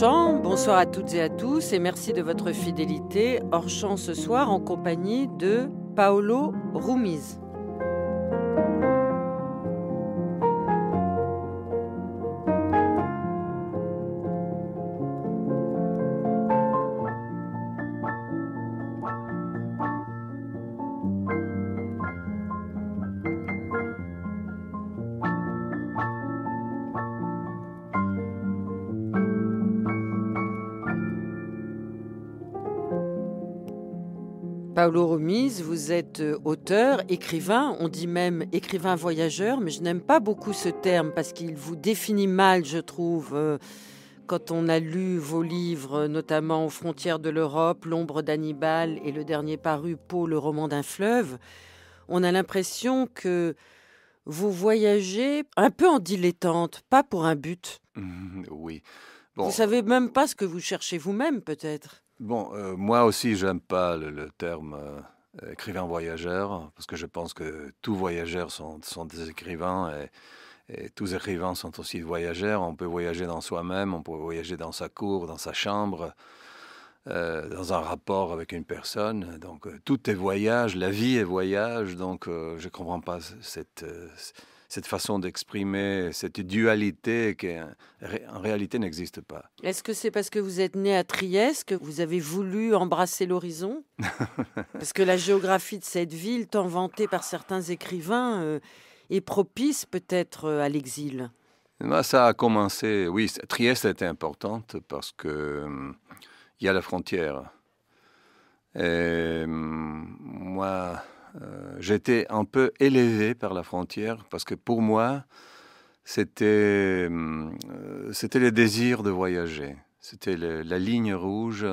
Hors bonsoir à toutes et à tous et merci de votre fidélité. Orchamp ce soir en compagnie de Paolo Rumiz. Paolo Romise, vous êtes euh, auteur, écrivain, on dit même écrivain voyageur, mais je n'aime pas beaucoup ce terme parce qu'il vous définit mal, je trouve. Euh, quand on a lu vos livres, notamment Aux frontières de l'Europe, L'ombre d'Hannibal et le dernier paru, Pau, le roman d'un fleuve, on a l'impression que vous voyagez un peu en dilettante, pas pour un but. Mmh, oui. Vous savez même pas ce que vous cherchez vous-même, peut-être. Bon, euh, moi aussi, j'aime pas le, terme euh, écrivain voyageur, parce que je pense que tous voyageurs sont, des écrivains et, tous écrivains sont aussi voyageurs. On peut voyager dans soi-même, on peut voyager dans sa cour, dans sa chambre. Euh, dans un rapport avec une personne. Donc tout est voyage, la vie est voyage, donc je ne comprends pas cette, cette façon d'exprimer cette dualité qui en réalité n'existe pas. Est-ce que c'est parce que vous êtes né à Trieste que vous avez voulu embrasser l'horizon Parce que la géographie de cette ville, tant vantée par certains écrivains, euh, est propice peut-être euh, à l'exil. Bah, ça a commencé, oui, Trieste était importante parce que euh, il y a la frontière. Et, moi, euh, j'étais un peu élevé par la frontière parce que pour moi, c'était euh, c'était le désir de voyager. C'était la ligne rouge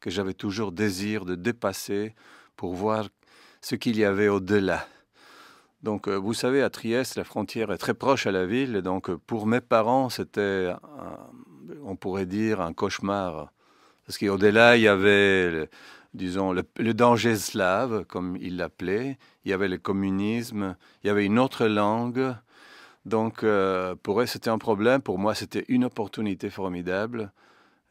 que j'avais toujours désir de dépasser pour voir ce qu'il y avait au-delà. Donc, euh, vous savez, à Trieste, la frontière est très proche à la ville. Donc, pour mes parents, c'était, on pourrait dire, un cauchemar parce qu'au-delà, il y avait, le, disons, le, danger slave, comme il l'appelait, il y avait le communisme, il y avait une autre langue. Donc, euh, pour eux, c'était un problème. Pour moi, c'était une opportunité formidable.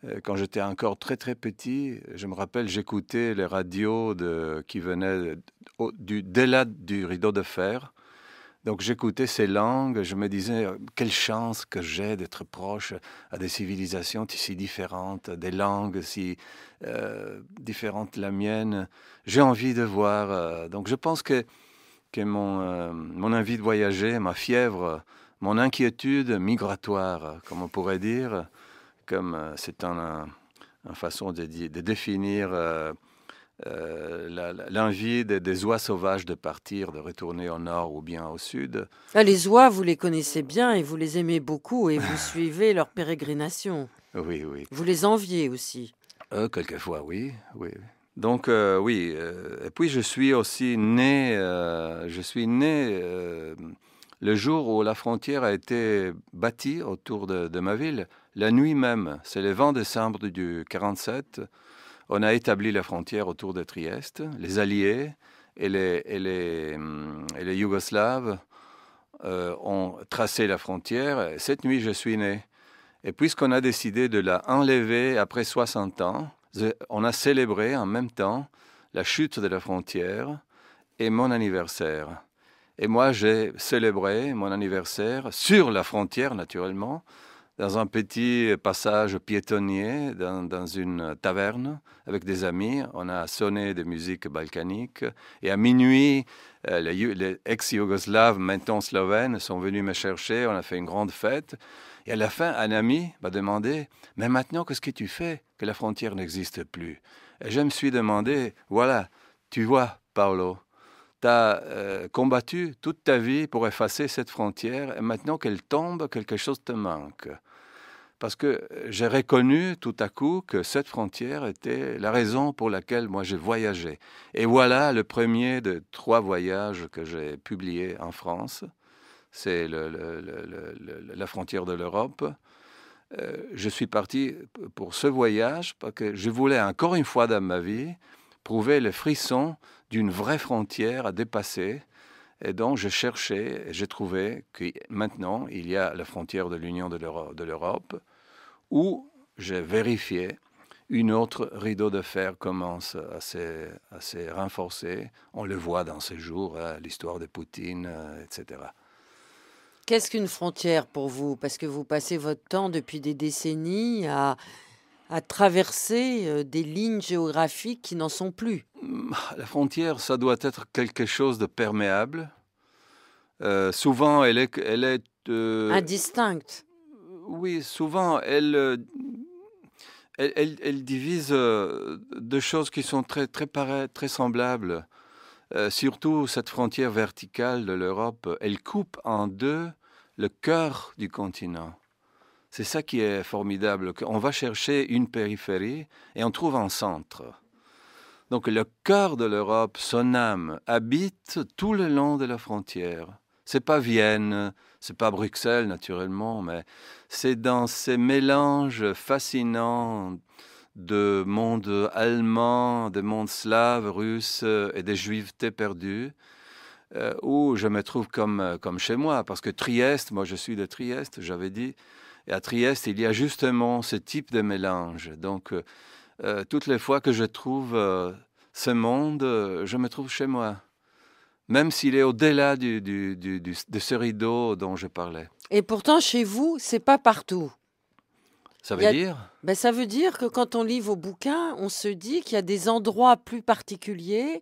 Euh, quand j'étais encore très très petit, je me rappelle, j'écoutais les radios qui venaient du, delà du rideau de fer donc j'écoutais ces langues, je me disais, euh, quelle chance que j'ai d'être proche à des civilisations si différentes, des langues si euh, différentes de la mienne. J'ai envie de voir. Euh, donc je pense que, que mon, mon envie de voyager, ma fièvre, mon inquiétude migratoire, comme on pourrait dire, comme c'est un, une façon de, de définir euh, l'envie des, oies sauvages de partir, de retourner au nord ou bien au sud. Ah, les oies, vous les connaissez bien et vous les aimez beaucoup et vous suivez leur pérégrination. Oui, oui. Vous les enviez aussi. Euh, quelquefois, oui, oui. Donc euh, oui, et puis je suis aussi né, je suis né le jour où la frontière a été bâtie autour de, ma ville, la nuit même, c'est le 20 décembre du 47 on a établi la frontière autour de Trieste. Les Alliés et les, et les, hum, Yougoslaves euh, ont tracé la frontière. Cette nuit, je suis né. Et puisqu'on a décidé de la enlever après 60 ans, on a célébré en même temps la chute de la frontière et mon anniversaire. Et moi, j'ai célébré mon anniversaire sur la frontière, naturellement, dans un petit passage piétonnier, dans, une taverne, avec des amis. On a sonné des musiques balkaniques. Et à minuit, euh, les, ex-Yougoslaves, maintenant slovènes, sont venus me chercher. On a fait une grande fête. Et à la fin, un ami m'a demandé Mais maintenant, qu'est-ce que tu fais Que la frontière n'existe plus. Et je me suis demandé Voilà, tu vois, Paolo, tu euh, as combattu toute ta vie pour effacer cette frontière, et maintenant qu'elle tombe, quelque chose te manque. Parce que j'ai reconnu tout à coup que cette frontière était la raison pour laquelle moi j'ai voyagé. Et voilà le premier de trois voyages que j'ai publiés en France. C'est la frontière de l'Europe. Euh, je suis parti pour ce voyage parce que je voulais encore une fois dans ma vie prouver le frisson d'une vraie frontière à dépasser. Et donc, je cherchais, et j'ai trouvé que maintenant, il y a la frontière de l'Union de l'Europe, où j'ai vérifié, une autre rideau de fer commence à se, à renforcer. On le voit dans ces jours, hein, l'histoire de Poutine, euh, etc. Qu'est-ce qu'une frontière pour vous Parce que vous passez votre temps depuis des décennies à à traverser euh, des lignes géographiques qui n'en sont plus mmh, ah, La frontière, ça doit être quelque chose de perméable. Euh, souvent, elle est... est euh, Indistincte. Oui, souvent, elle, elle, divise deux choses qui sont très, très, pareilles, très semblables. surtout, cette frontière verticale de l'Europe, elle coupe en deux le cœur du continent. C'est ça qui est formidable. qu'on va chercher une périphérie et on trouve un centre. Donc le cœur de l'Europe, son âme, habite tout le long de la frontière. C'est pas Vienne, c'est pas Bruxelles naturellement, mais c'est dans ces mélanges fascinants de monde allemand, de monde slave, russe et des juivetés perdues, euh, où je me trouve comme, euh, comme chez moi, parce que Trieste, moi je suis de Trieste, j'avais dit, et à Trieste, il y a justement ce type de mélange. Donc, euh, euh, toutes les fois que je trouve euh, ce monde, je me trouve chez moi, même s'il est au-delà de ce rideau dont je parlais. Et pourtant, chez vous, c'est pas partout. Ça veut dire ben, Ça veut dire que quand on lit vos bouquins, on se dit qu'il y a des endroits plus particuliers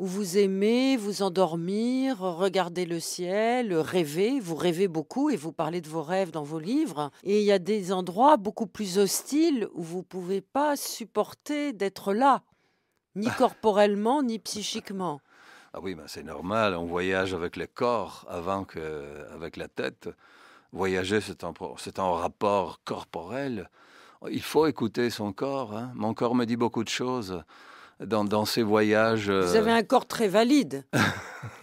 où vous aimez vous endormir, regarder le ciel, rêver. Vous rêvez beaucoup et vous parlez de vos rêves dans vos livres. Et il y a des endroits beaucoup plus hostiles où vous ne pouvez pas supporter d'être là, ni ah. corporellement, ni psychiquement. Ah oui, ben c'est normal. On voyage avec le corps avant qu'avec la tête. Voyager, c'est un, rapport corporel. Il faut écouter son corps. Hein. Mon corps me dit beaucoup de choses dans, ces voyages. Euh, Vous avez un corps très valide.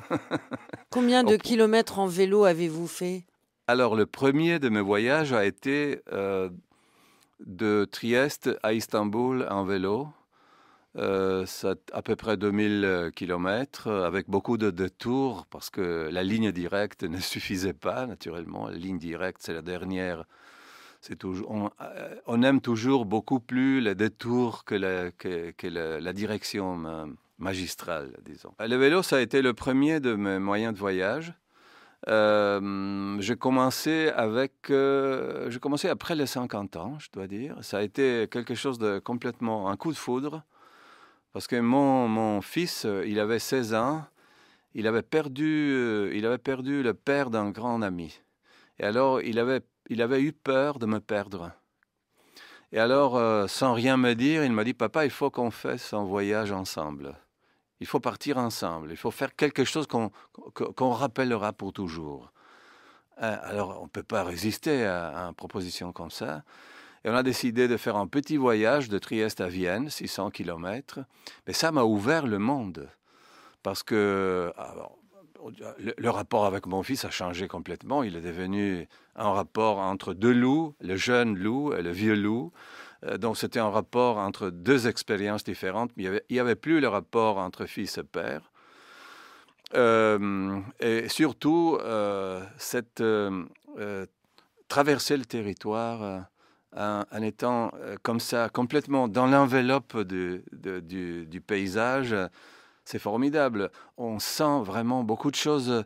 Combien de kilomètres en vélo avez-vous fait Alors, le premier de mes voyages a été euh, de Trieste à Istanbul en vélo. Euh, à peu près 2000 kilomètres, avec beaucoup de détours parce que la ligne directe ne suffisait pas naturellement. La ligne directe, c'est la dernière euh, on, aime toujours beaucoup plus les détours que la, direction magistrale, disons. Euh, le vélo, ça a été le premier de mes moyens de voyage. Euh, j'ai commencé avec, j'ai après les 50 ans, je dois dire. Ça a été quelque chose de complètement un coup de foudre, parce que mon, fils, il avait 16 ans, il avait perdu, il avait perdu le père d'un grand ami. Et alors, il avait il avait eu peur de me perdre. Et alors, euh, sans rien me dire, il m'a dit, papa, il faut qu'on fasse un voyage ensemble. Il faut partir ensemble. Il faut faire quelque chose qu'on rappellera pour toujours. Euh, alors, on ne peut pas résister à, une proposition comme ça. Et on a décidé de faire un petit voyage de Trieste à Vienne, 600 kilomètres. Mais ça m'a ouvert le monde. Parce que, euh, le, rapport avec mon fils a changé complètement. Il est devenu un rapport entre deux loups, le jeune loup et le vieux loup. Euh, donc c'était un rapport entre deux expériences différentes. Il n'y avait, plus le rapport entre fils et père. Euh, et surtout, euh, cette, traverser le territoire en, étant comme ça, complètement dans l'enveloppe du, paysage, c'est formidable. On sent vraiment beaucoup de choses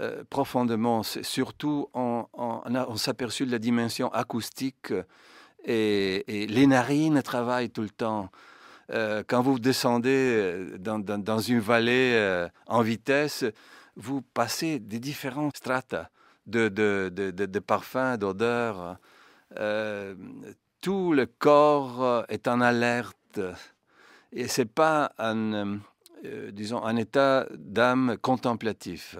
euh, profondément. Surtout, on, on, de la dimension acoustique euh, et, les narines travaillent tout le temps. Euh, quand vous descendez dans, une vallée en vitesse, vous passez des différentes strates de, de, parfums, d'odeurs. tout le corps est en alerte. Et ce n'est pas un, euh, disons, un état d'âme contemplatif.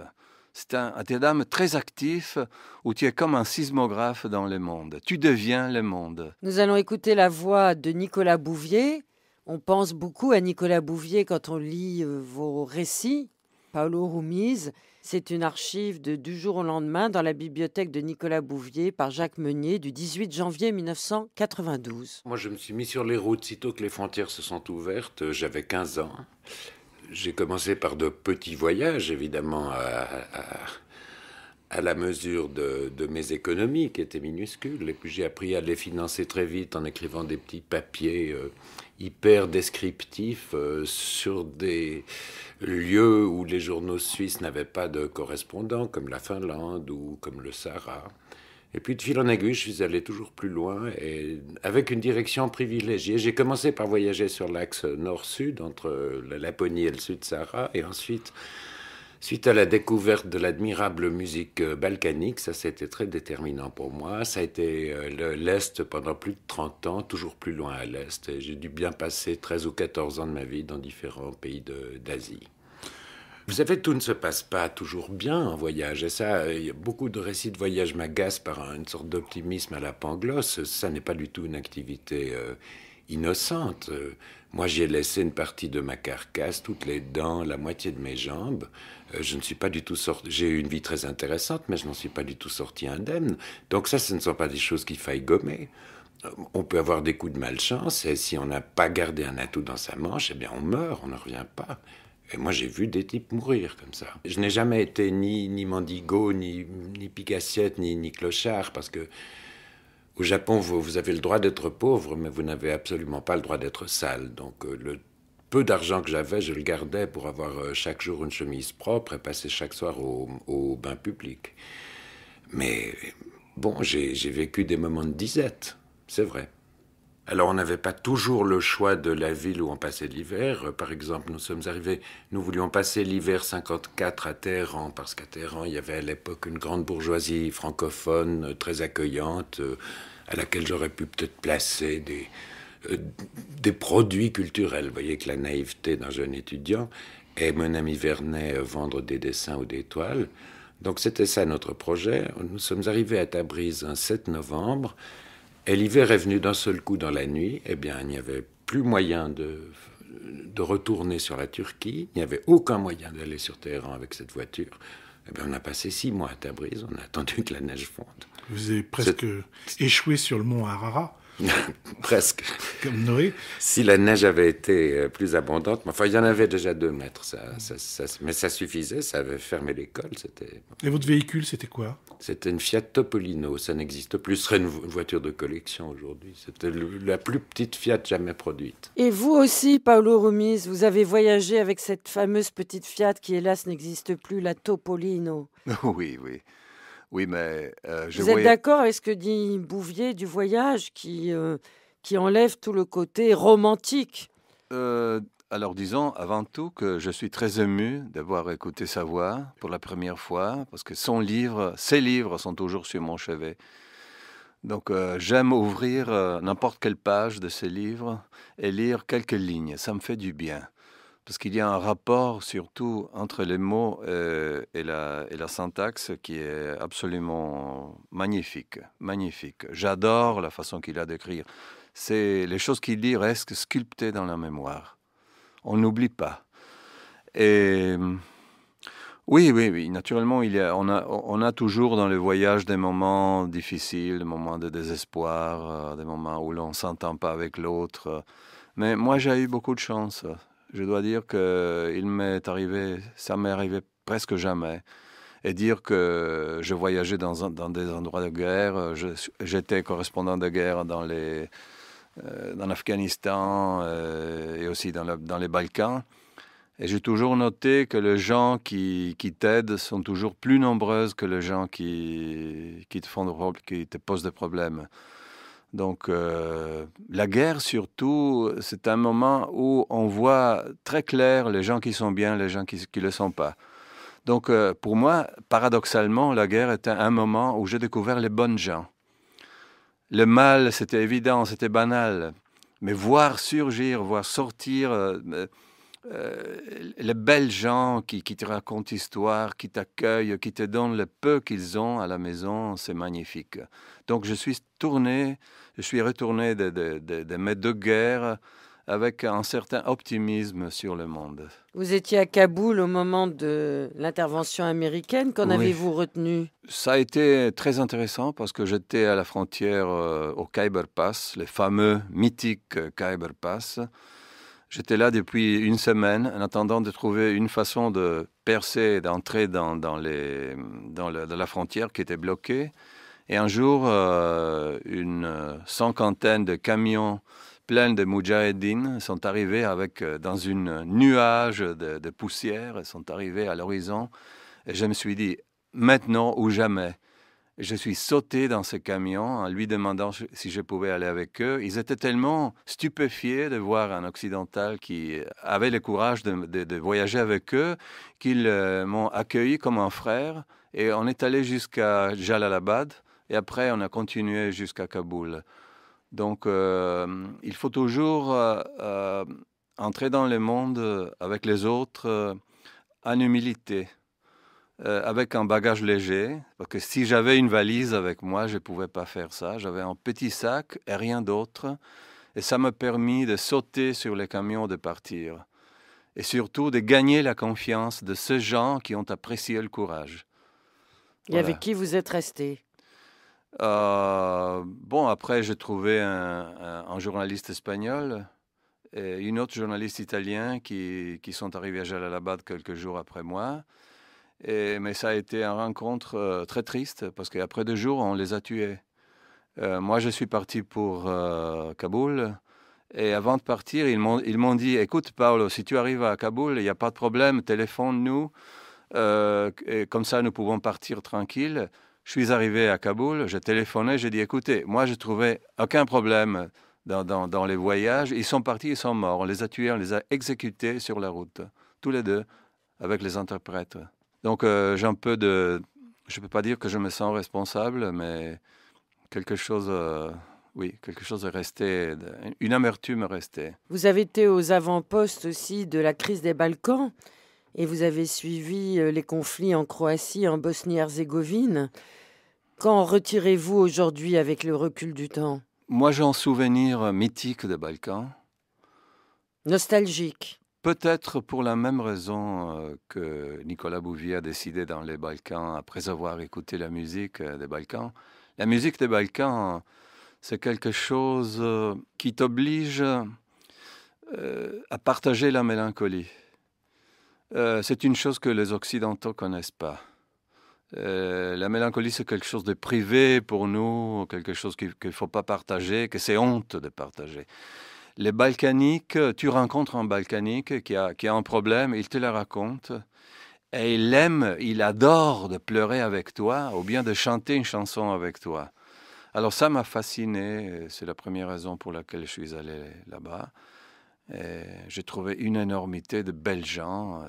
C'est un, état d'âme très actif où tu es comme un sismographe dans le monde. Tu deviens le monde. Nous allons écouter la voix de Nicolas Bouvier. On pense beaucoup à Nicolas Bouvier quand on lit euh, vos récits. Paolo Rumiz, c'est une archive de Du jour au lendemain dans la bibliothèque de Nicolas Bouvier par Jacques Meunier du 18 janvier 1992. Moi, je me suis mis sur les routes sitôt que les frontières se sont ouvertes. Euh, j'avais 15 ans j'ai commencé par de petits voyages, évidemment, à, la mesure de, mes économies, qui étaient minuscules. Et puis j'ai appris à les financer très vite en écrivant des petits papiers euh, hyper descriptifs euh, sur des lieux où les journaux suisses n'avaient pas de correspondants, comme la Finlande ou comme le Sahara. Et puis de fil en aiguille, je suis allé toujours plus loin et avec une direction privilégiée. J'ai commencé par voyager sur l'axe nord-sud entre la Laponie et le Sud-Sahara et ensuite Suite à la découverte de l'admirable musique euh, balkanique, ça c'était très déterminant pour moi. Ça a été euh, l'Est pendant plus de 30 ans, toujours plus loin à l'Est. J'ai dû bien passer 13 ou 14 ans de ma vie dans différents pays d'Asie. Vous savez, tout ne se passe pas toujours bien en voyage. Et ça, beaucoup de récits de voyage m'agacent par une sorte d'optimisme à la pangloss. Ça n'est pas du tout une activité euh, innocente. Moi, j'ai laissé une partie de ma carcasse, toutes les dents, la moitié de mes jambes. Euh, je ne suis pas du tout sorti. J'ai eu une vie très intéressante, mais je n'en suis pas du tout sorti indemne. Donc ça, ce ne sont pas des choses qu'il faille gommer euh, on peut avoir des coups de malchance, et si on n'a pas gardé un atout dans sa manche, eh bien on meurt, on ne revient pas. Et moi, j'ai vu des types mourir comme ça. Je n'ai jamais été ni, ni mendigo, ni, ni picassiette, ni, clochard, parce que au Japon, vous, avez le droit d'être pauvre, mais vous n'avez absolument pas le droit d'être sale. Donc, euh, le peu d'argent que j'avais, je le gardais pour avoir euh, chaque jour une chemise propre et passer chaque soir au bain public. Mais bon, j'ai vécu des moments de disette, c'est vrai. Alors on n'avait pas toujours le choix de la ville où on passait l'hiver. Euh, par exemple, nous sommes arrivés, nous voulions passer l'hiver 54 à Téhéran, parce qu'à Téhéran, il y avait à l'époque une grande bourgeoisie francophone euh, très accueillante, euh, à laquelle j'aurais pu peut-être placer des, produits culturels. Vous voyez que la naïveté d'un jeune étudiant et mon ami Vernet vendre des dessins ou des toiles. Donc c'était ça notre projet. Nous sommes arrivés à Tabriz un 7 novembre elle l'hiver est venu d'un seul coup dans la nuit, eh bien, il n'y avait plus moyen de, de retourner sur la Turquie, il n'y avait aucun moyen d'aller sur Téhéran avec cette voiture. Eh bien, on a passé six mois à Tabriz, on a attendu que la neige fonde. Vous avez presque échoué sur le mont Harara. Presque. Comme Noé. Si la neige avait été euh, plus abondante, enfin, il y en avait déjà deux mètres, ça, mais ça suffisait, ça avait fermé l'école. C'était. Et votre véhicule, c'était quoi C'était une Fiat Topolino, ça n'existe plus. Ce serait une, voiture de collection aujourd'hui. C'était la plus petite Fiat jamais produite. Et vous aussi, Paolo Rumiz, vous avez voyagé avec cette fameuse petite Fiat qui, hélas, n'existe plus, la Topolino. Oui, oui. Oui, mais euh, je Vous êtes d'accord avec ce que dit Bouvier du voyage qui, euh, qui enlève tout le côté romantique euh, Alors disons avant tout que je suis très ému d'avoir écouté sa voix pour la première fois, parce que son livre, ses livres sont toujours sur mon chevet. Donc j'aime ouvrir n'importe quelle page de ses livres et lire quelques lignes. Ça me fait du bien parce qu'il y a un rapport surtout entre les mots euh, et, la, syntaxe qui est absolument magnifique. Magnifique. J'adore la façon qu'il a d'écrire. C'est les choses qu'il dit restent sculptées dans la mémoire. On n'oublie pas. Et oui, oui, oui. Naturellement, il on, a, on, a, toujours dans le voyage des moments difficiles, des moments de désespoir, euh, des moments où l'on ne s'entend pas avec l'autre. Mais moi, j'ai eu beaucoup de chance je dois dire que il m'est arrivé, ça m'est arrivé presque jamais. Et dire que je voyageais dans, des endroits de guerre, j'étais correspondant de guerre dans euh, l'Afghanistan euh, et aussi dans, les Balkans. Et j'ai toujours noté que les gens qui, t'aident sont toujours plus nombreuses que les gens qui, te, font, qui te posent des problèmes. Donc euh, la guerre surtout, c'est un moment où on voit très clair les gens qui sont bien, les gens qui ne le sont pas. Donc euh, pour moi, paradoxalement, la guerre était un moment où j'ai découvert les bonnes gens. Le mal, c'était évident, c'était banal. Mais voir surgir, voir sortir euh, les belles gens qui, qui te racontent histoire, qui t'accueillent, qui te donnent le peu qu'ils ont à la maison, c'est magnifique. Donc je suis tourné je suis retourné des de, de, guerre avec un certain optimisme sur le monde. Vous étiez à Kaboul au moment de l'intervention américaine. Qu'en avez-vous retenu Ça a été très intéressant parce que j'étais à la frontière euh, au Khyber Pass, le fameux mythique euh, Khyber Pass. J'étais là depuis une semaine en attendant de trouver une façon de percer, d'entrer dans, les, dans la frontière qui était bloquée. Et un jour, euh, une cinquantaine de camions pleins de Mujahideen sont arrivés avec, euh, dans une nuage de, de poussière, sont arrivés à l'horizon. Et je me suis dit, maintenant ou jamais, je suis sauté dans ce camion en lui demandant si je pouvais aller avec eux. Ils étaient tellement stupéfiés de voir un Occidental qui avait le courage de, de voyager avec eux qu'ils euh, m'ont accueilli comme un frère. Et on est allé jusqu'à Jalalabad, et après, on a continué jusqu'à Kaboul. Donc, euh, il faut toujours euh, euh, entrer dans le monde avec les autres en humilité, avec un bagage léger. Parce que si j'avais une valise avec moi, je ne pouvais pas faire ça. J'avais un petit sac et rien d'autre. Et ça m'a permis de sauter sur les camions, de partir. Et surtout de gagner la confiance de ces gens qui ont apprécié le courage. Et avec qui vous êtes resté euh, bon, après, j'ai trouvé un, journaliste espagnol et une autre journaliste italien qui, sont arrivés à Jalalabad quelques jours après moi. mais ça a été une rencontre euh, très triste parce qu'après deux jours, on les a tués. Euh, moi, je suis parti pour Kaboul. Et avant de partir, ils m'ont dit, écoute Paolo, si tu arrives à Kaboul, il n'y a pas de problème, téléphone-nous, et comme ça nous pouvons partir tranquille je suis arrivé à Kaboul, j'ai téléphoné, j'ai dit écoutez, moi je trouvais aucun problème dans, dans, les voyages. Ils sont partis, ils sont morts. On les a tués, on les a exécutés sur la route, tous les deux, avec les interprètes. Donc euh, j'ai un peu de. Je ne peux pas dire que je me sens responsable, mais quelque chose. Euh, oui, quelque chose est resté, une amertume est restée. Vous avez été aux avant-postes aussi de la crise des Balkans et vous avez suivi euh, les conflits en Croatie, en Bosnie-Herzégovine. Qu'en retirez-vous aujourd'hui avec le recul du temps Moi, j'ai un souvenir euh, mythique des Balkans. Nostalgique. Peut-être pour la même raison euh, que Nicolas Bouvier a décidé dans les Balkans, après avoir écouté la musique des Balkans. La musique des Balkans, c'est quelque chose qui t'oblige à partager la mélancolie. Euh, c'est une chose que les Occidentaux ne connaissent pas. Euh, la mélancolie, c'est quelque chose de privé pour nous, quelque chose qu'il ne faut pas partager, que c'est honte de partager. Les Balkaniques, tu rencontres un Balkanique qui a, qui a un problème, il te le raconte, et il aime, il adore de pleurer avec toi, ou bien de chanter une chanson avec toi. Alors ça m'a fasciné, c'est la première raison pour laquelle je suis allé là-bas. Euh, j'ai trouvé une énormité de belles gens, euh,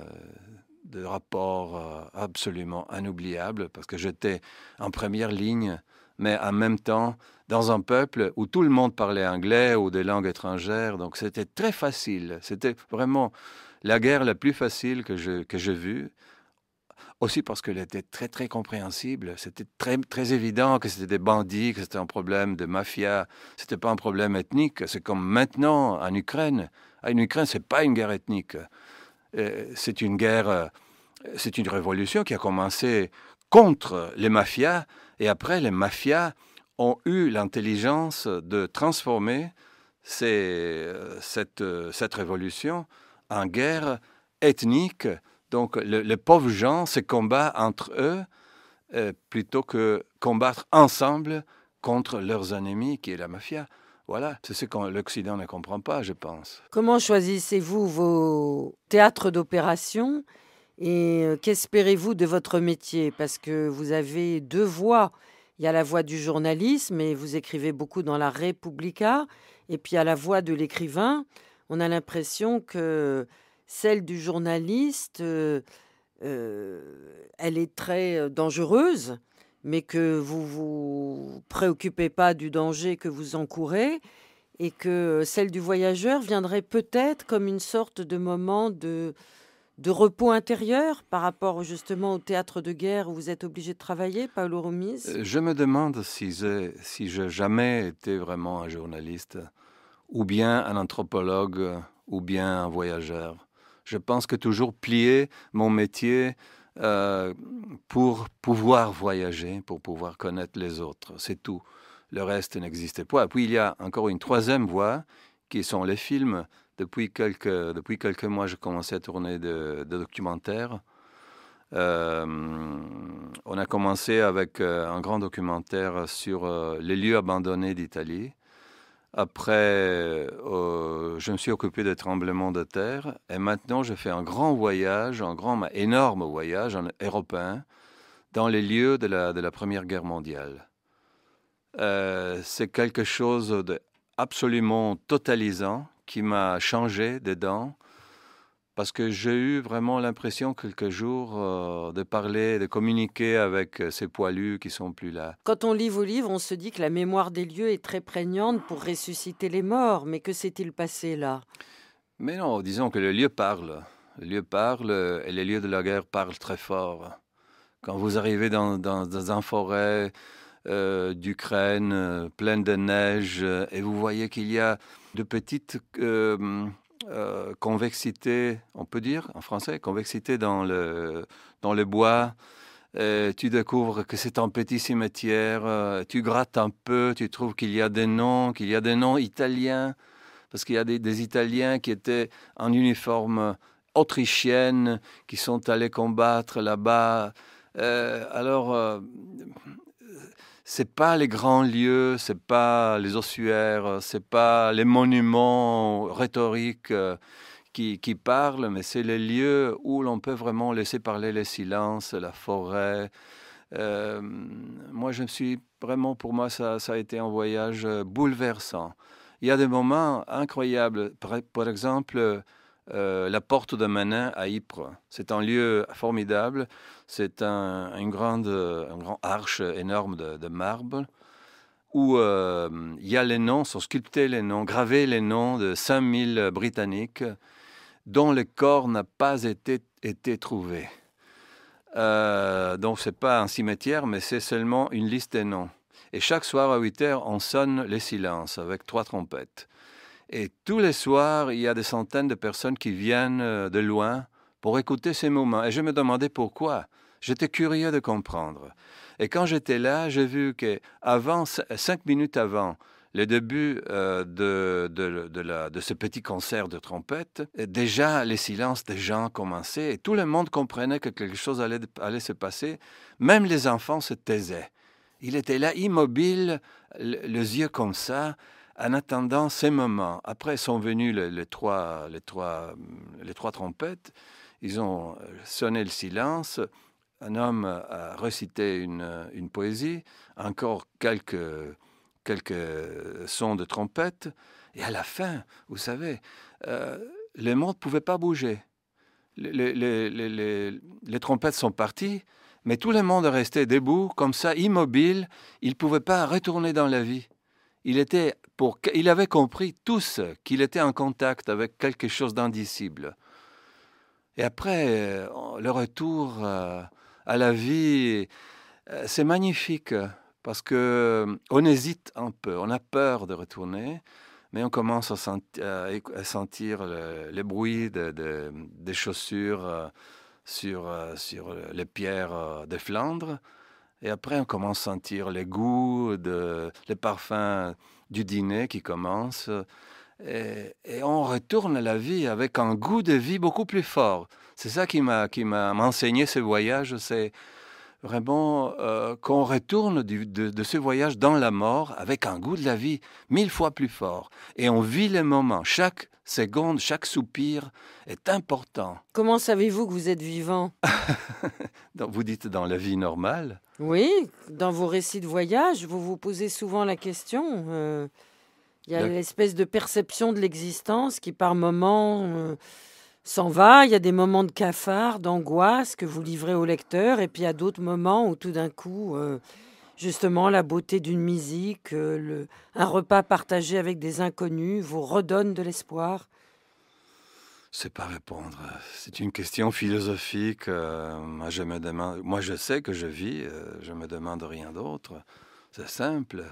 de rapports euh, absolument inoubliables, parce que j'étais en première ligne, mais en même temps dans un peuple où tout le monde parlait anglais ou des langues étrangères. Donc c'était très facile. C'était vraiment la guerre la plus facile que j'ai vue. Aussi parce qu'elle était très, très compréhensible. C'était très, très évident que c'était des bandits, que c'était un problème de mafia. C'était pas un problème ethnique. C'est comme maintenant en Ukraine. Ah, en Ukraine, c'est pas une guerre ethnique. Euh, c'est une guerre, euh, c'est une révolution qui a commencé contre les mafias. Et après, les mafias ont eu l'intelligence de transformer euh, cette, cette révolution en guerre ethnique donc les pauvres gens se combattent entre eux euh, plutôt que combattre ensemble contre leurs ennemis qui est la mafia. Voilà, c'est ce que l'Occident ne comprend pas, je pense. Comment choisissez-vous vos théâtres d'opération et euh, qu'espérez-vous de votre métier Parce que vous avez deux voies. Il y a la voie du journalisme, et vous écrivez beaucoup dans la Repubblica. et puis il y a la voie de l'écrivain. On a l'impression que celle du journaliste, euh, euh, elle est très euh, dangereuse, mais que vous vous préoccupez pas du danger que vous encourez, et que celle du voyageur viendrait peut-être comme une sorte de moment de, repos intérieur par rapport justement au théâtre de guerre où vous êtes obligé de travailler, Paolo Romis Je me demande si j'ai jamais été vraiment un journaliste, ou bien un anthropologue, ou bien un voyageur. Je pense que toujours plier mon métier euh, pour pouvoir voyager, pour pouvoir connaître les autres. C'est tout. Le reste n'existait pas. puis il y a encore une troisième voie qui sont les films. Depuis quelques, depuis quelques mois, je commençais à tourner des documentaires. Euh, on a commencé avec euh, un grand documentaire sur les lieux abandonnés d'Italie. Après, euh, oh, je me suis occupé des tremblements de terre et maintenant je fais un grand voyage, un grand, énorme voyage en européen dans les lieux de la, de la Première Guerre mondiale. Euh, c'est quelque chose d'absolument totalisant qui m'a changé dedans parce que j'ai eu vraiment l'impression quelques jours euh, de parler, de communiquer avec euh, ces poilus qui sont plus là. Quand on lit vos livres, on se dit que la mémoire des lieux est très prégnante pour ressusciter les morts, mais que s'est-il passé là Mais non, disons que le lieu parle. Le lieu parle et les lieux de la guerre parlent très fort. Quand vous arrivez dans, dans, un forêt euh, d'Ukraine, pleine de neige, et vous voyez qu'il y a de petites euh, convexité, on peut dire en français, convexité dans le, dans le bois. Euh, tu découvres que c'est un petit cimetière, euh, tu grattes un peu, tu trouves qu'il y a des noms, qu'il y a des noms italiens, parce qu'il y a des, des, Italiens qui étaient en uniforme autrichienne, qui sont allés combattre là-bas. alors, c'est pas les grands lieux, c'est pas les ossuaires, c'est pas les monuments rhétoriques euh, qui, parlent, mais c'est les lieux où l'on peut vraiment laisser parler les silences, la forêt. Euh, moi, je me suis vraiment, pour moi, ça, a été un voyage bouleversant. Il y a des moments incroyables. Par exemple, euh, la porte de Manin à Ypres. C'est un lieu formidable. C'est un, une grande un grand arche énorme de, marbre où euh, il y a les noms, sont sculptés les noms, gravés les noms de 5000 Britanniques dont le corps n'a pas été, été trouvé. Euh, donc c'est pas un cimetière, mais c'est seulement une liste des noms. Et chaque soir à 8 heures, on sonne les silences avec trois trompettes. Et tous les soirs, il y a des centaines de personnes qui viennent euh, de loin pour écouter ces moments. Et je me demandais pourquoi. J'étais curieux de comprendre. Et quand j'étais là, j'ai vu que avant, cinq minutes avant le début euh, de, ce petit concert de trompette, déjà les silences des gens commençaient et tout le monde comprenait que quelque chose allait, allait se passer. Même les enfants se taisaient. Il était là immobile, les yeux comme ça, en attendant ces moments, après sont venus les, trois, les, trois, les trois trompettes, ils ont euh, sonné le silence, un homme a récité une, poésie, encore quelques, quelques sons de trompettes, et à la fin, vous savez, le euh, les mondes ne pouvaient pas bouger. Les, trompettes sont parties, mais tout le monde est resté debout, comme ça, immobile. Ils ne pouvaient pas retourner dans la vie il, avait compris tous qu'il était en contact avec quelque chose d'indicible. Et après, euh, le retour euh, à la vie, euh, c'est magnifique parce que on hésite un peu, on a peur de retourner, mais on commence à, sentir le, bruit des chaussures sur, les pierres des Flandres. Et après, on commence à sentir les goûts, de, les parfums du dîner qui commencent. Et, on retourne à la vie avec un goût de vie beaucoup plus fort. C'est ça qui m'a qui m'a enseigné ce voyage, c'est vraiment euh, qu'on retourne de, de, ce voyage dans la mort avec un goût de la vie mille fois plus fort. Et on vit les moments. Chaque seconde, chaque soupir est important. Comment savez-vous que vous êtes vivant Vous dites dans la vie normale Oui, dans vos récits de voyage, vous vous posez souvent la question. Euh, il y a l'espèce de perception de l'existence qui, par moments, euh, s'en va. Il y a des moments de cafard, d'angoisse que vous livrez au lecteur, et puis à d'autres moments où tout d'un coup... Euh, justement la beauté d'une musique, euh, un repas partagé avec des inconnus vous redonne de l'espoir c'est pas répondre. C'est une question philosophique. Euh, moi, je sais que je vis. Euh, je me demande rien d'autre. C'est simple.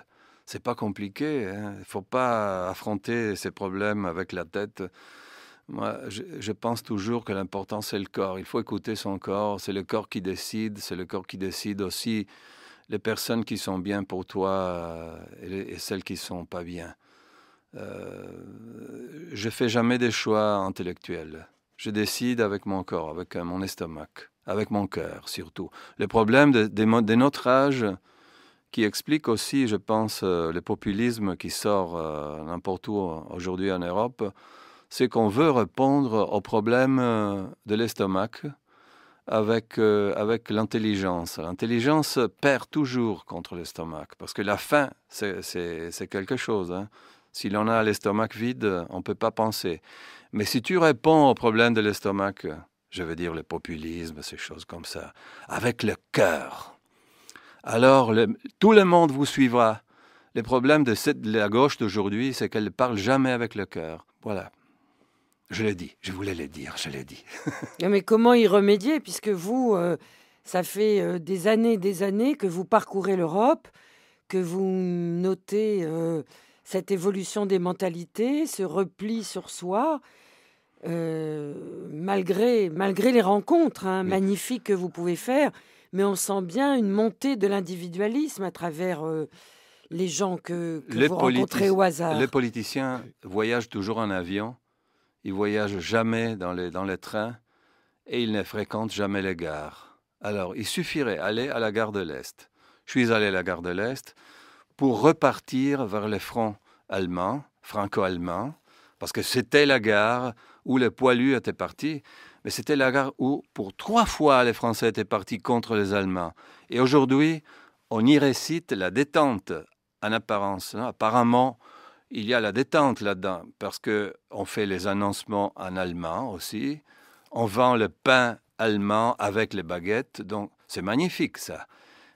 C'est pas compliqué. Hein. Il faut pas affronter ces problèmes avec la tête. Moi, je pense toujours que l'important c'est le corps. Il faut écouter son corps. C'est le corps qui décide. C'est le corps qui décide aussi les personnes qui sont bien pour toi euh, et, celles qui sont pas bien. Euh, je fais jamais des choix intellectuels. Je décide avec mon corps, avec euh, mon estomac, avec mon cœur surtout. Le problème de, de notre âge, qui explique aussi, je pense, euh, le populisme qui sort n'importe où aujourd'hui en Europe, c'est qu'on veut répondre aux problèmes de l'estomac avec, euh, avec l'intelligence. L'intelligence perd toujours contre l'estomac, parce que la faim, c'est quelque chose. Hein. Si l'on a l'estomac vide, on ne peut pas penser. Mais si tu réponds au problème de l'estomac, je veux dire le populisme, ces choses comme ça, avec le cœur, alors tout le monde vous suivra. Le problème de, cette, de la gauche d'aujourd'hui, c'est qu'elle ne parle jamais avec le cœur. Voilà. Je l'ai dit, je voulais le dire, je l'ai dit. mais comment y remédier Puisque vous, euh, ça fait euh, des années des années que vous parcourez l'Europe, que vous notez euh, cette évolution des mentalités, ce repli sur soi. malgré, malgré les rencontres hein, magnifiques que vous pouvez faire, mais on sent bien une montée de l'individualisme à travers les gens que, vous rencontrez au hasard. Les politiciens voyagent toujours en avion il voyage jamais dans les, dans les trains et il ne fréquente jamais les gares. Alors, il suffirait d'aller à la gare de l'Est. Je suis allé à la gare de l'Est pour repartir vers les fronts allemands, franco-allemands, parce que c'était la gare où les poilus étaient partis, mais c'était la gare où, pour trois fois, les Français étaient partis contre les Allemands. Et aujourd'hui, on y récite la détente, en apparence. Hein, apparemment, il y a la détente là-dedans, parce que on fait les annoncements en allemand aussi, on vend le pain allemand avec les baguettes, donc c'est magnifique ça.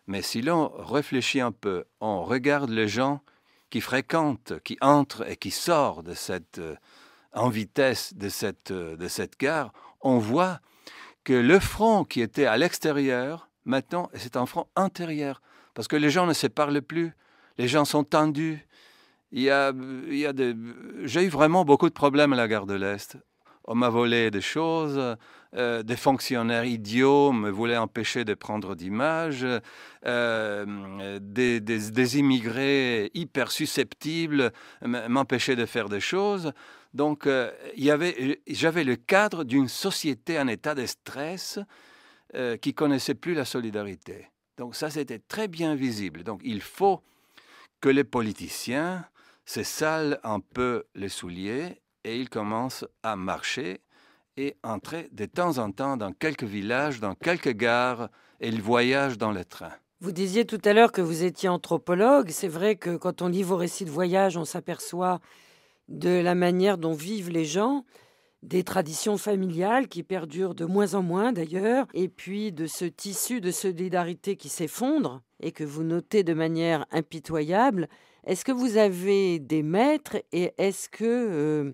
Mais si l'on réfléchit un peu, on regarde les gens qui fréquentent, qui entrent et qui sortent de cette, euh, en vitesse de cette, euh, de cette gare, on voit que le front qui était à l'extérieur, maintenant, c'est un front intérieur, parce que les gens ne se parlent plus, les gens sont tendus, il y a, J'ai eu vraiment beaucoup de problèmes à la gare de l'Est. On m'a volé des choses, euh, des fonctionnaires idiots me voulaient empêcher de prendre d'images, euh, des, immigrés hyper susceptibles m'empêchaient de faire des choses. Donc, euh, j'avais le cadre d'une société en état de stress qui connaissait plus la solidarité. Donc ça, c'était très bien visible. Donc il faut que les politiciens ces sale un peu les souliers et il commence à marcher et entrer de temps en temps dans quelques villages, dans quelques gares, et il voyage dans les trains. Vous disiez tout à l'heure que vous étiez anthropologue. C'est vrai que quand on lit vos récits de voyage, on s'aperçoit de la manière dont vivent les gens, des traditions familiales qui perdurent de moins en moins d'ailleurs, et puis de ce tissu de solidarité qui s'effondre et que vous notez de manière impitoyable. Est-ce que vous avez des maîtres et est-ce que euh,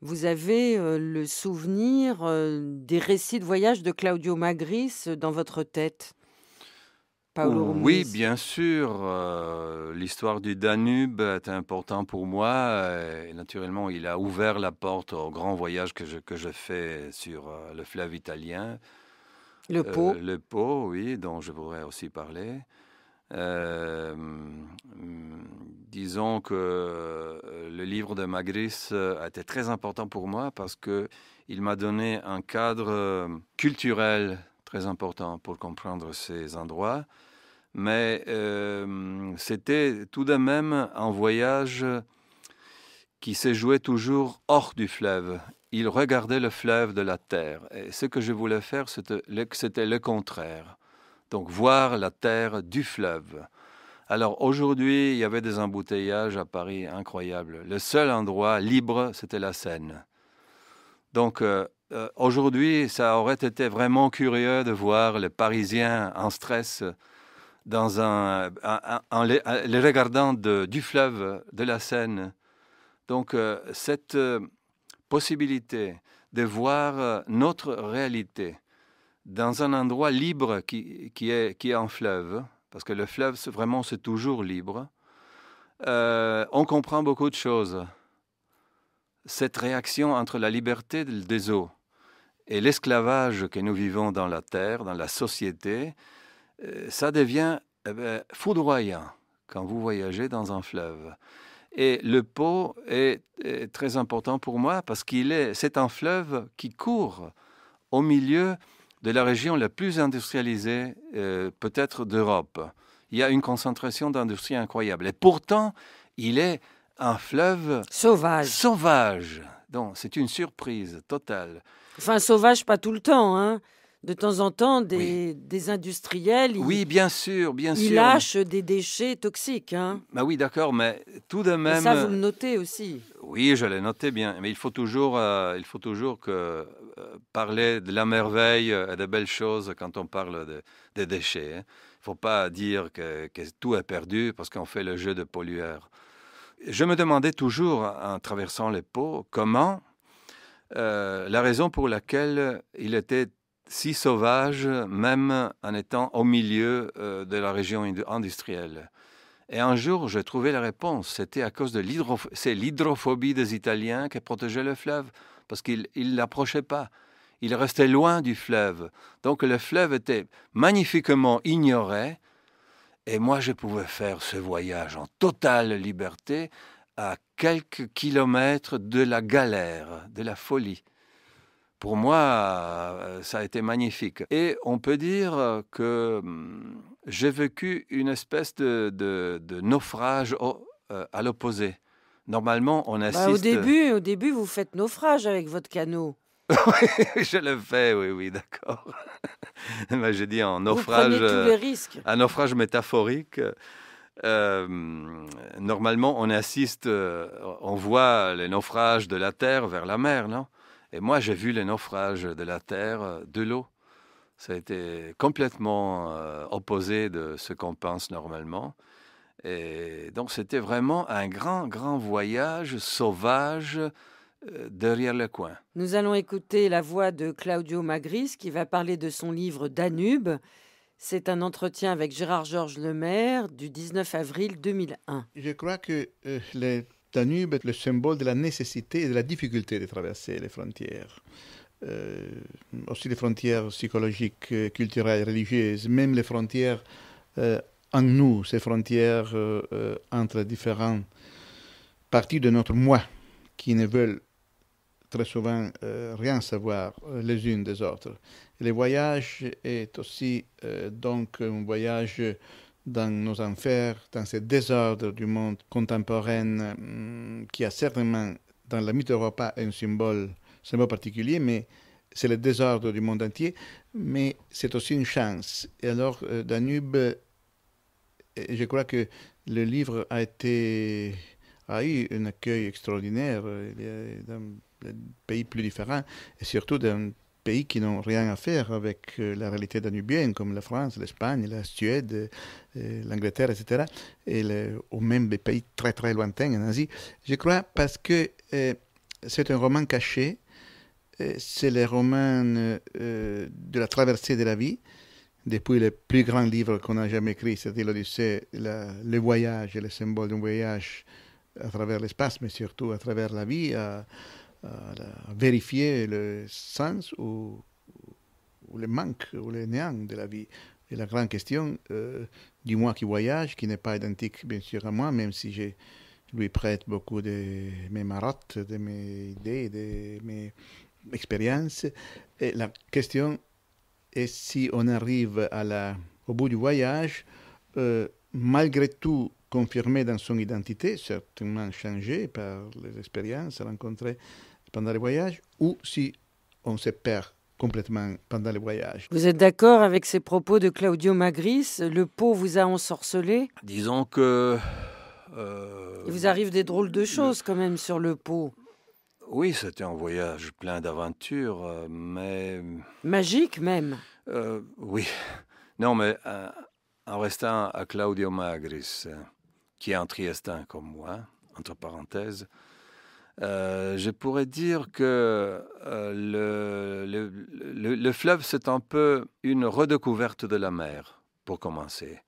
vous avez euh, le souvenir euh, des récits de voyage de Claudio Magris dans votre tête Oui, bien sûr. L'histoire du Danube est importante pour moi. Et naturellement, il a ouvert la porte au grand voyage que je, que je fais sur le fleuve italien. Le Pau. le Pau, oui, dont je voudrais aussi parler. Euh, mm, disons que euh, le livre de Magris euh, a été très important pour moi parce que il m'a donné un cadre culturel très important pour comprendre ces endroits. Mais c'était tout de même un voyage qui s'est joué toujours hors du fleuve. Il regardait le fleuve de la terre. Et ce que je voulais faire, c'était le contraire donc voir la terre du fleuve. Alors aujourd'hui, il y avait des embouteillages à Paris incroyables. Le seul endroit libre, c'était la Seine. Donc euh, euh, aujourd'hui, ça aurait été vraiment curieux de voir les Parisiens en stress dans les, regardant du fleuve, de la Seine. Donc euh, cette possibilité de voir notre réalité, dans un endroit libre qui, qui, est, qui est en fleuve, parce que le fleuve, vraiment, c'est toujours libre, euh, on comprend beaucoup de choses. Cette réaction entre la liberté des eaux et l'esclavage que nous vivons dans la terre, dans la société, euh, ça devient eh ben, foudroyant quand vous voyagez dans un fleuve. Et le pot est, très important pour moi parce qu'il est, c'est un fleuve qui court au milieu de la région la plus industrialisée euh, peut-être d'Europe. Il y a une concentration d'industrie incroyable. Et pourtant, il est un fleuve sauvage. Sauvage. Donc, c'est une surprise totale. Enfin, sauvage, pas tout le temps. Hein de temps en temps des, industriels. Ils, oui, bien sûr, bien sûr. Ils lâchent des déchets toxiques. Hein. Bah oui, d'accord, mais tout de même. ça, vous me notez aussi. Oui, je l'ai noté bien, mais il faut toujours, euh, il faut toujours que, euh, parler de la merveille euh, et des belles choses quand on parle des déchets. Hein. Il ne faut pas dire que, tout est perdu parce qu'on fait le jeu de pollueur. Je me demandais toujours, en traversant les pots, comment la raison pour laquelle il était si sauvage, même en étant au milieu euh, de la région industrielle. Et un jour, j'ai trouvé la réponse. C'était à cause de l'hydrophobie des Italiens qui protégeait le fleuve, parce qu'ils ne l'approchaient pas. Ils restaient loin du fleuve. Donc le fleuve était magnifiquement ignoré. Et moi, je pouvais faire ce voyage en totale liberté à quelques kilomètres de la galère, de la folie pour moi, euh, ça a été magnifique. Et on peut dire que hum, j'ai vécu une espèce de, naufrage euh, à l'opposé. Normalement, on bah, assiste. au début, au début, vous faites naufrage avec votre canot. oui, je le fais, oui, oui, d'accord. Mais bah, j'ai dit en naufrage. Vous tous euh, les risques. Un naufrage métaphorique. normalement, on assiste, on voit les naufrages de la terre vers la mer, non et moi, j'ai vu les naufrages de la terre, euh, de l'eau. Ça a été complètement euh, opposé de ce qu'on pense normalement. Et donc, c'était vraiment un grand, grand voyage sauvage euh, derrière le coin. Nous allons écouter la voix de Claudio Magris qui va parler de son livre Danube. C'est un entretien avec Gérard-Georges Lemaire du 19 avril 2001. Je crois que les Danube est le symbole de la nécessité et de la difficulté de traverser les frontières. Euh, aussi les frontières psychologiques, euh, culturelles, religieuses, même les frontières euh, en nous, ces frontières entre différentes parties de notre moi qui ne veulent très souvent rien savoir les unes des autres. Le voyage est aussi donc un voyage dans nos enfers, dans ce désordre du monde contemporain euh, qui a certainement dans la mythe un symbole, symbole particulier, mais c'est le désordre du monde entier, mais c'est aussi une chance. Et alors, euh, Danube, euh, je crois que le livre a été a eu un accueil extraordinaire dans des pays plus différents, et surtout dans pays qui n'ont rien à faire avec euh, la réalité danubienne, comme la France, l'Espagne, la Suède, euh, euh, l'Angleterre, etc., et ou même des pays très très lointains en Asie. Je crois parce que c'est un roman caché, c'est le roman de la traversée de la vie, depuis le plus grand livre qu'on a jamais écrit, c'est-à-dire le voyage le symbole d'un voyage à travers l'espace, mais surtout à travers la vie. À, euh, à vérifier le sens ou, le manque ou le néant de la vie. Et la grande question euh, du moi qui voyage, qui n'est pas identique bien sûr à moi, même si je lui prête beaucoup de mes marottes, de mes idées, de mes expériences. Et la question est si on arrive à la, au bout du voyage, euh, malgré tout confirmé dans son identité, certainement changé par les expériences rencontrées, pendant les voyages ou si on se perd complètement pendant les voyages. Vous êtes d'accord avec ces propos de Claudio Magris Le pot vous a ensorcelé Disons que... Euh, Il vous arrive des drôles de choses quand même sur le pot. Oui, c'était un voyage plein d'aventures, euh, mais... Magique même euh, Oui. Non, mais en restant à Claudio Magris, qui est un triestin comme moi, entre parenthèses, euh, je pourrais dire que euh, le, fleuve, c'est un peu une redécouverte de la mer, pour commencer.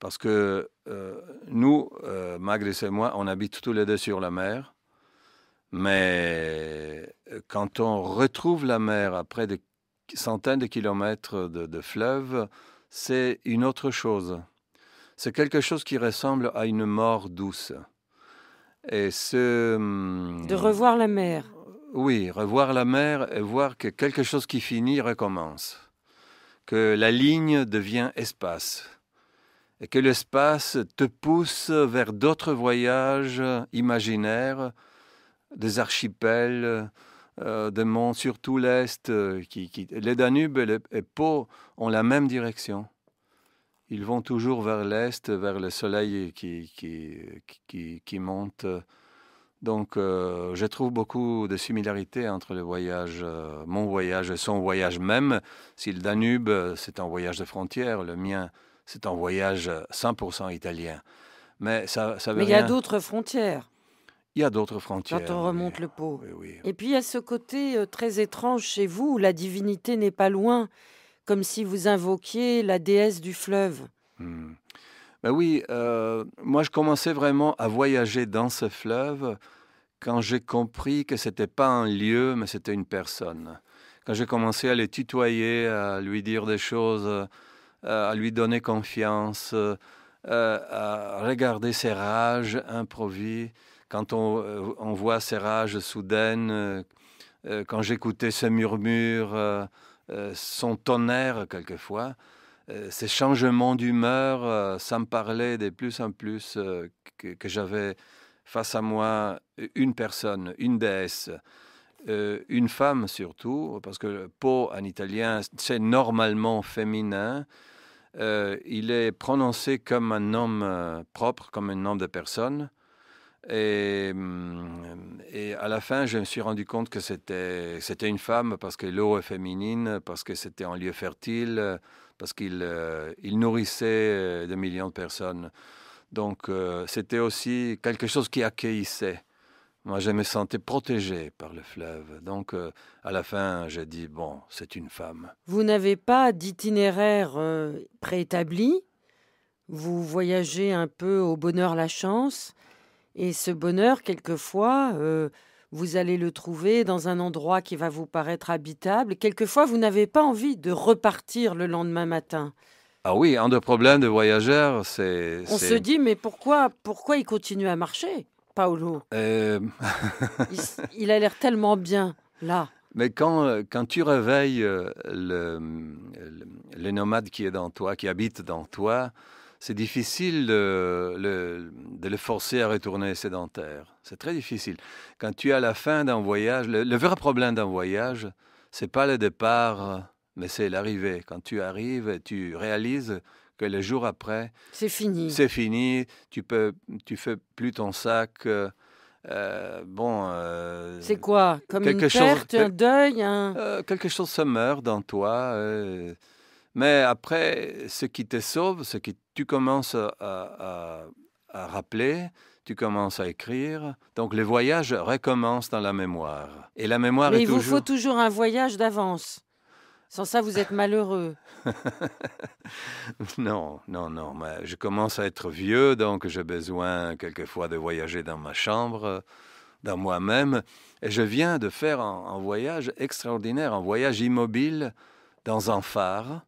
Parce que euh, nous, Magris et moi, on habite tous les deux sur la mer. Mais quand on retrouve la mer après des centaines de kilomètres de fleuve, c'est une autre chose. C'est quelque chose qui ressemble à une mort douce. Et ce, hmm, de revoir la mer. Oui, revoir la mer et voir que quelque chose qui finit recommence, que la ligne devient espace, et que l'espace te pousse vers d'autres voyages imaginaires, des archipels, euh, des monts, surtout l'Est, euh, qui, les Danubes et, le, et Pau ont la même direction ils vont toujours vers l'est, vers le soleil qui, qui, monte. Donc, euh, je trouve beaucoup de similarités entre le voyage, euh, mon voyage et son voyage même. Si le Danube, c'est un voyage de frontières, le mien, c'est un voyage 100% italien. Mais ça, ça Mais il y a d'autres frontières. Il y a d'autres frontières. Quand on remonte le pot. Et puis, il y a ce côté euh, très étrange chez vous où la divinité n'est pas loin comme si vous invoquiez la déesse du fleuve. Bah oui, euh, moi je commençais vraiment à voyager dans ce fleuve quand j'ai compris que c'était pas un lieu, mais c'était une personne. Quand j'ai commencé à les tutoyer, à lui dire des choses, euh, à lui donner confiance, euh, à regarder ses rages improvis, quand on, voit ses rages soudaines, quand j'écoutais ses murmures... Euh, son tonnerre quelquefois, ces euh, changements d'humeur, ça euh, me parlait de plus en plus que, j'avais face à moi une personne, une déesse, une femme surtout, parce que po en italien, c'est normalement féminin. il est prononcé comme un homme propre, comme un nom de personne. Hum, et, à la fin, je me suis rendu compte que c'était, une femme parce que l'eau est féminine, parce que c'était un lieu fertile, parce qu'il euh, nourrissait euh, des millions de personnes. Donc euh, c'était aussi quelque chose qui accueillissait. Moi, je me sentais protégé par le fleuve. Donc, à la fin, j'ai dit, bon, c'est une femme. Vous n'avez pas d'itinéraire préétabli. Vous voyagez un peu au bonheur, la chance. Et ce bonheur, quelquefois, euh, vous allez le trouver dans un endroit qui va vous paraître habitable. Quelquefois, vous n'avez pas envie de repartir le lendemain matin. Ah oui, un des problèmes des voyageurs, c'est... On se dit, mais pourquoi, pourquoi il continue à marcher, Paolo euh. il, a l'air tellement bien, là. Mais quand, tu réveilles euh, le, le nomade qui est dans toi, qui habite dans toi, c'est difficile de, le forcer à retourner sédentaire. C'est très difficile. Quand tu es à la fin d'un voyage, le, vrai problème d'un voyage, c'est pas le départ, mais c'est l'arrivée. Quand tu arrives, tu réalises que le jour après, c'est fini. C'est fini. Tu peux, tu fais plus ton sac. Euh, euh, bon. Euh, c'est quoi Comme quelque une perte, chose, un deuil Quelque chose se meurt dans toi. Mais après, ce qui te sauve, ce que tu commences à, rappeler, tu commences à écrire. Donc les voyages recommencent dans la mémoire. Et la mémoire Mais il vous faut toujours un voyage d'avance. Sans ça, vous êtes malheureux. non, non, non. Mais je commence à être vieux, donc j'ai besoin quelquefois de voyager dans ma chambre, dans moi-même. Et je viens de faire un, voyage extraordinaire, un voyage immobile dans un phare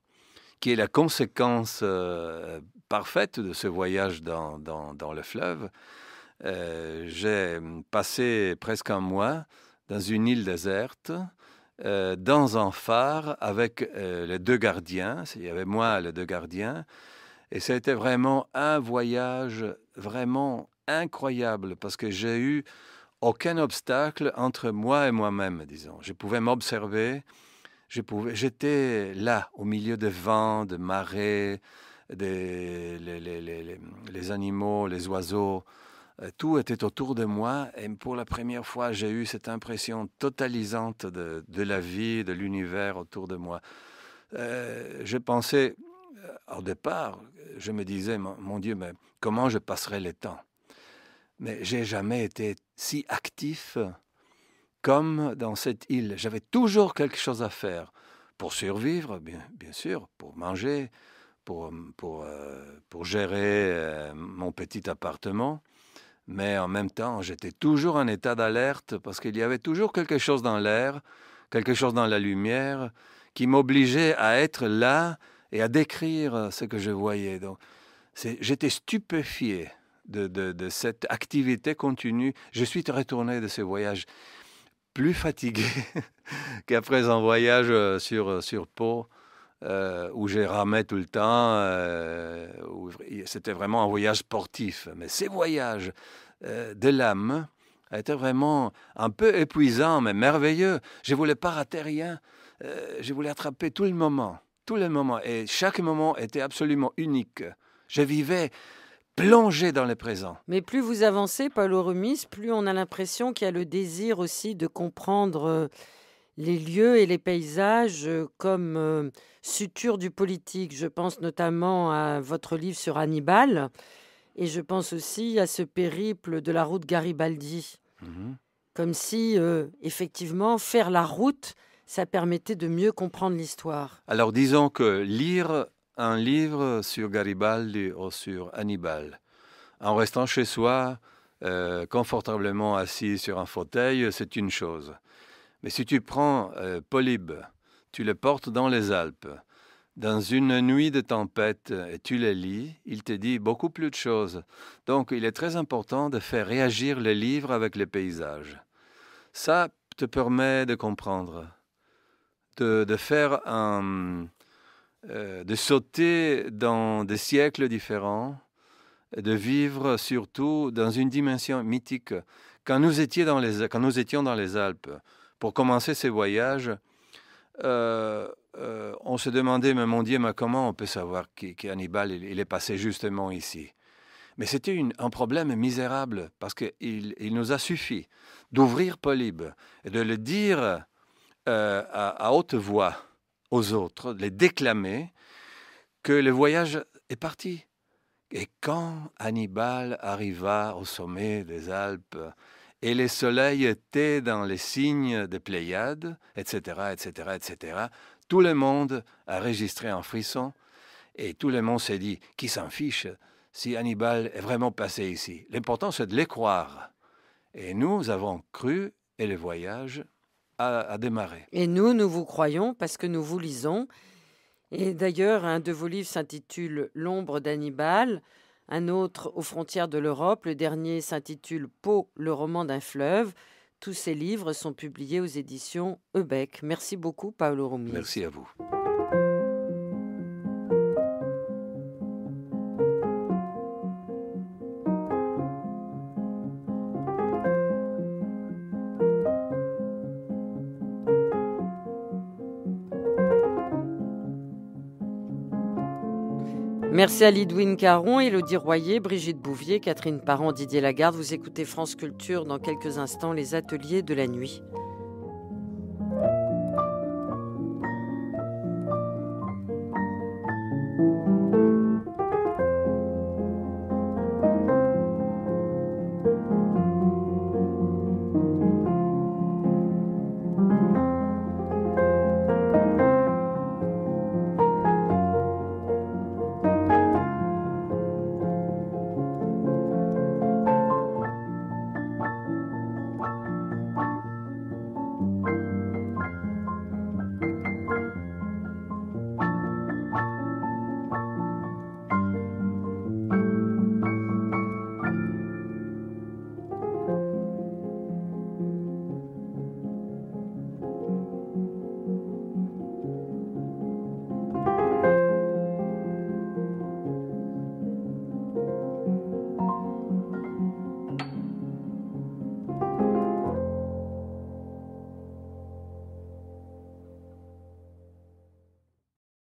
qui est la conséquence euh, parfaite de ce voyage dans, le fleuve. Euh, j'ai passé presque un mois dans une île déserte, euh, dans un phare, avec les deux gardiens. Il y avait moi, les deux gardiens. Et c'était vraiment un voyage vraiment incroyable parce que j'ai eu aucun obstacle entre moi et moi-même, disons. Je pouvais m'observer, pouvais, j'étais là, au milieu des vents, des marées, des, les, animaux, les oiseaux. Euh, tout était autour de moi et pour la première fois, j'ai eu cette impression totalisante de, la vie, de l'univers autour de moi. Euh, je pensais, euh, au départ, je me disais, mon, Dieu, mais comment je passerai le temps Mais j'ai jamais été si actif comme dans cette île. J'avais toujours quelque chose à faire pour survivre, bien, bien sûr, pour manger, pour, pour, euh, pour gérer euh, mon petit appartement. Mais en même temps, j'étais toujours en état d'alerte parce qu'il y avait toujours quelque chose dans l'air, quelque chose dans la lumière qui m'obligeait à être là et à décrire ce que je voyais. Donc, j'étais stupéfié de, de, de cette activité continue. Je suis retourné de ce voyage plus fatigué qu'après un voyage euh, sur, euh, sur Pau. Euh, où j'ai ramé tout le temps. C'était vraiment un voyage sportif. Mais ces voyages de l'âme étaient vraiment un peu épuisants, mais merveilleux. Je voulais pas rater rien. je voulais attraper tout le moment, tout le moment. Et chaque moment était absolument unique. Je vivais plonger dans le présent. Mais plus vous avancez, Paul Remise, plus on a l'impression qu'il y a le désir aussi de comprendre euh, les lieux et les paysages euh, comme euh, suture du politique. Je pense notamment à votre livre sur Hannibal et je pense aussi à ce périple de la route Garibaldi. Mhm. Comme si, effectivement, faire la route, ça permettait de mieux comprendre l'histoire. Alors disons que lire un livre sur Garibaldi ou sur Hannibal. En restant chez soi, euh, confortablement assis sur un fauteuil, c'est une chose. Mais si tu prends euh, Polybe, tu le portes dans les Alpes, dans une nuit de tempête, et tu le lis, il te dit beaucoup plus de choses. Donc il est très important de faire réagir les livres avec les paysages. Ça te permet de comprendre, de faire un, euh, de sauter dans des siècles différents, de vivre surtout dans une dimension mythique. Quand nous, étions dans les, Alpes, pour commencer ces voyages, euh, euh, on se demandait, mais mon Dieu, comment on peut savoir qu'Hannibal, Hannibal il, est passé justement ici Mais c'était un problème misérable, parce qu'il nous a suffi d'ouvrir Polybe et de le dire à, haute voix aux autres, les déclamer, que le voyage est parti. Et quand Hannibal arriva au sommet des Alpes, et le soleil était dans les signes des Pléiades, etc., etc., etc., tout le monde a registré un frisson, et tout le monde s'est dit, qui s'en fiche si Hannibal est vraiment passé ici L'important, c'est de les croire. Et nous avons cru, et le voyage a, Et nous, nous vous croyons parce que nous vous lisons. Et d'ailleurs, un de vos livres s'intitule L'ombre d'Hannibal, un autre Aux frontières de l'Europe, le dernier s'intitule Pau, le roman d'un fleuve. Tous ces livres sont publiés aux éditions Ebec. Merci beaucoup, Paolo Rumi. Merci à vous. Merci à Lidwin Caron, Elodie Royer, Brigitte Bouvier, Catherine Parent, Didier Lagarde. Vous écoutez France Culture dans quelques instants, les ateliers de la nuit.